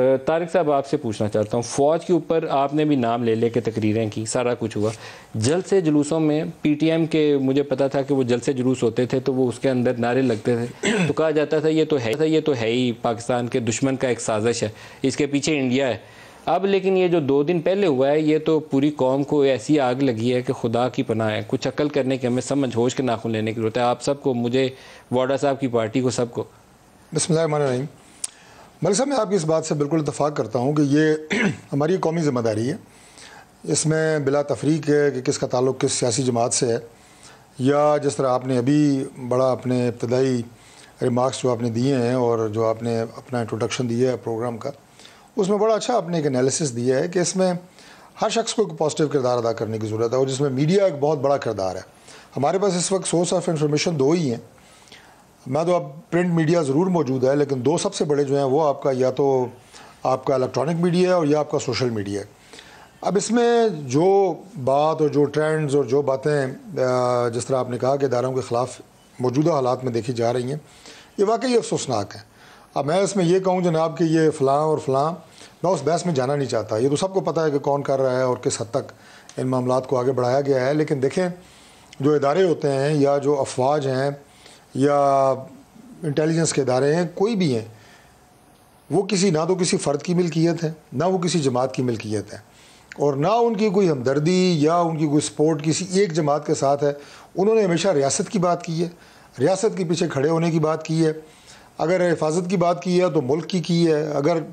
तारिक साहब आपसे पूछना चाहता हूँ फ़ौज के ऊपर आपने भी नाम ले लेके तकरीरें की सारा कुछ हुआ जलसे जुलूसों में पीटीएम के मुझे पता था कि वो जल से जुलूस होते थे तो वो उसके अंदर नारे लगते थे तो कहा जाता था ये तो है ये तो है ही पाकिस्तान के दुश्मन का एक साजिश है इसके पीछे इंडिया है अब लेकिन ये जो दो दिन पहले हुआ है ये तो पूरी कौम को ऐसी आग लगी है कि खुदा की पनाह है कुछ अक्ल करने की हमें समझ होश के नाखून लेने की जरूरत है आप सबको मुझे वाडा साहब की पार्टी को सबको बसमीम मलिक साहब मैं आपकी इस बात से बिल्कुल इतफाक़ करता हूँ कि ये हमारी कौमी ज़िम्मेदारी है इसमें बिला तफरीक है कि किसका ताल्लुक किस सियासी जमात से है या जिस तरह आपने अभी बड़ा अपने इब्तदाई रिमार्क्स जो आपने दिए हैं और जो आपने अपना इंट्रोडक्शन दिया है प्रोग्राम का उसमें बड़ा अच्छा आपने एक एनालिसिस दिया है कि इसमें हर शख्स को एक पॉजिटिव किरदार अदा करने की ज़रूरत है और जिसमें मीडिया एक बहुत बड़ा किरदार है हमारे पास इस वक्त सोर्स ऑफ इंफॉर्मेशन दो ही हैं मैं तो अब प्रिंट मीडिया ज़रूर मौजूद है लेकिन दो सबसे बड़े जो हैं वो आपका या तो आपका इलेक्ट्रॉनिक मीडिया है और या आपका सोशल मीडिया है अब इसमें जो बात और जो ट्रेंड्स और जो बातें जिस तरह आपने कहा कि इदारों के ख़िलाफ़ मौजूदा हालात में देखी जा रही हैं ये वाकई अफसोसनाक है अब मैं इसमें यह कहूँ जनाब कि ये फ़लाँ और फ़लाँ मैं उस बहस में जाना नहीं चाहता ये तो सबको पता है कि कौन कर रहा है और किस हद तक इन मामला को आगे बढ़ाया गया है लेकिन देखें जो इदारे होते हैं या जो अफवाज हैं या इंटेलिजेंस के इदारे हैं कोई भी हैं वो किसी ना तो किसी फ़र्द की मिल्कियत है ना वो किसी जमात की मिल्कियत है और ना उनकी कोई हमदर्दी या उनकी कोई सपोर्ट किसी एक जमात के साथ है उन्होंने हमेशा रियासत की बात की है रियासत के पीछे खड़े होने की बात की है अगर हिफाजत की बात की है तो मुल्क की की है अगर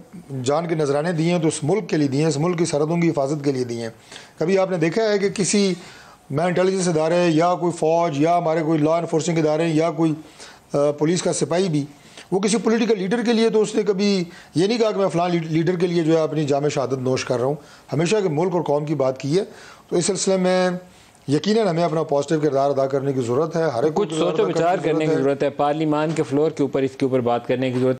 जान के नजराने दिए हैं तो उस मुल्क के लिए दिए हैं इस मुल्क की सरहदों की हिफाजत के लिए दिए हैं कभी आपने देखा है कि किसी मैं इंटेलिजेंस इदारे या कोई फ़ौज या हमारे कोई लॉ इन्फोर्सिंग इदारे या कोई पुलिस का सिपाही भी वो किसी पॉलिटिकल लीडर के लिए तो उसने कभी ये नहीं कहा कि मैं फ़लाँ लीडर के लिए जो है अपनी जाम शहादत नोश कर रहा हूँ हमेशा के मुल्क और कौम की बात की है तो इस सिलसिले में यकीन हमें अपना पॉजिटिव किरदार अदा करने की ज़रूरत है हर एक कुछ सोचो विचार करने की ज़रूरत है पार्लीमान के फ्लोर के ऊपर इसके ऊपर बात करने की ज़रूरत